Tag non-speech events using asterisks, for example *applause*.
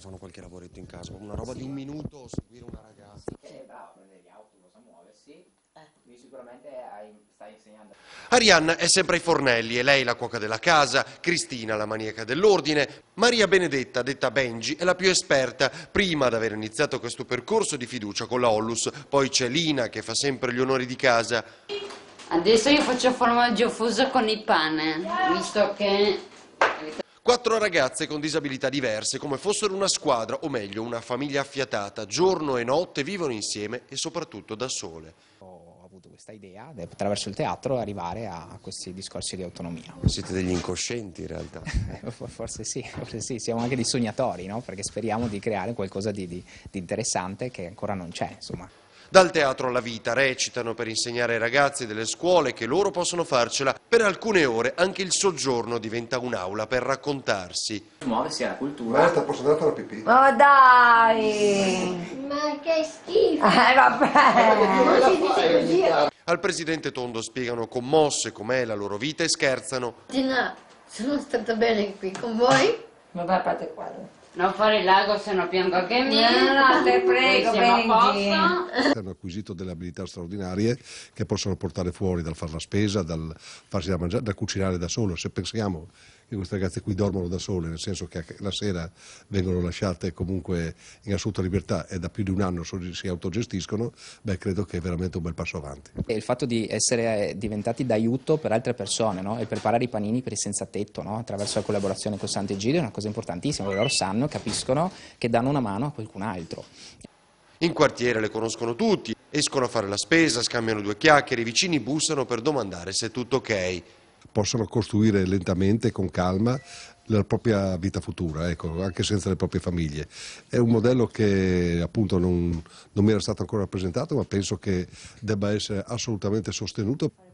fanno qualche lavoretto in casa, una roba sì. di un minuto, seguire una ragazza. Sì, è bravo a prendere gli autobus, a muoversi. Eh. Quindi sicuramente hai, stai insegnando. Arianna è sempre ai fornelli, è lei la cuoca della casa, Cristina la maniaca dell'ordine, Maria Benedetta, detta Benji, è la più esperta, prima ad aver iniziato questo percorso di fiducia con la Ollus, poi c'è Lina che fa sempre gli onori di casa. Adesso io faccio formaggio fuso con il pane, visto che Quattro ragazze con disabilità diverse, come fossero una squadra, o meglio una famiglia affiatata, giorno e notte vivono insieme e soprattutto da sole. Ho avuto questa idea di attraverso il teatro arrivare a questi discorsi di autonomia. Siete degli incoscienti in realtà. *laughs* forse, sì, forse sì, siamo anche dei sognatori, no? perché speriamo di creare qualcosa di, di, di interessante che ancora non c'è. Insomma. Dal teatro alla vita recitano per insegnare ai ragazzi delle scuole che loro possono farcela. Per alcune ore anche il soggiorno diventa un'aula per raccontarsi. Muoversi alla cultura. Basta, posso andare a fare la pipì? Ma oh, dai! Ma che schifo! Eh vabbè! Al presidente Tondo spiegano commosse com'è la loro vita e scherzano. Dina, sono stata bene qui con voi? Ma va a parte quadro. Non fare il lago se non piango anche me. No, te prego, Hanno acquisito delle abilità straordinarie che possono portare fuori dal fare la spesa, dal farsi da mangiare, da cucinare da solo. Se pensiamo che queste ragazze qui dormono da sole, nel senso che la sera vengono lasciate comunque in assoluta libertà e da più di un anno si autogestiscono, beh credo che è veramente un bel passo avanti. E il fatto di essere eh, diventati d'aiuto per altre persone no? e preparare i panini per i senza tetto no? attraverso la collaborazione con Sant'Egidio è una cosa importantissima, loro sanno almeno capiscono che danno una mano a qualcun altro. In quartiere le conoscono tutti, escono a fare la spesa, scambiano due chiacchiere, i vicini bussano per domandare se è tutto ok. Possono costruire lentamente, con calma, la propria vita futura, ecco, anche senza le proprie famiglie. È un modello che appunto non, non mi era stato ancora presentato, ma penso che debba essere assolutamente sostenuto.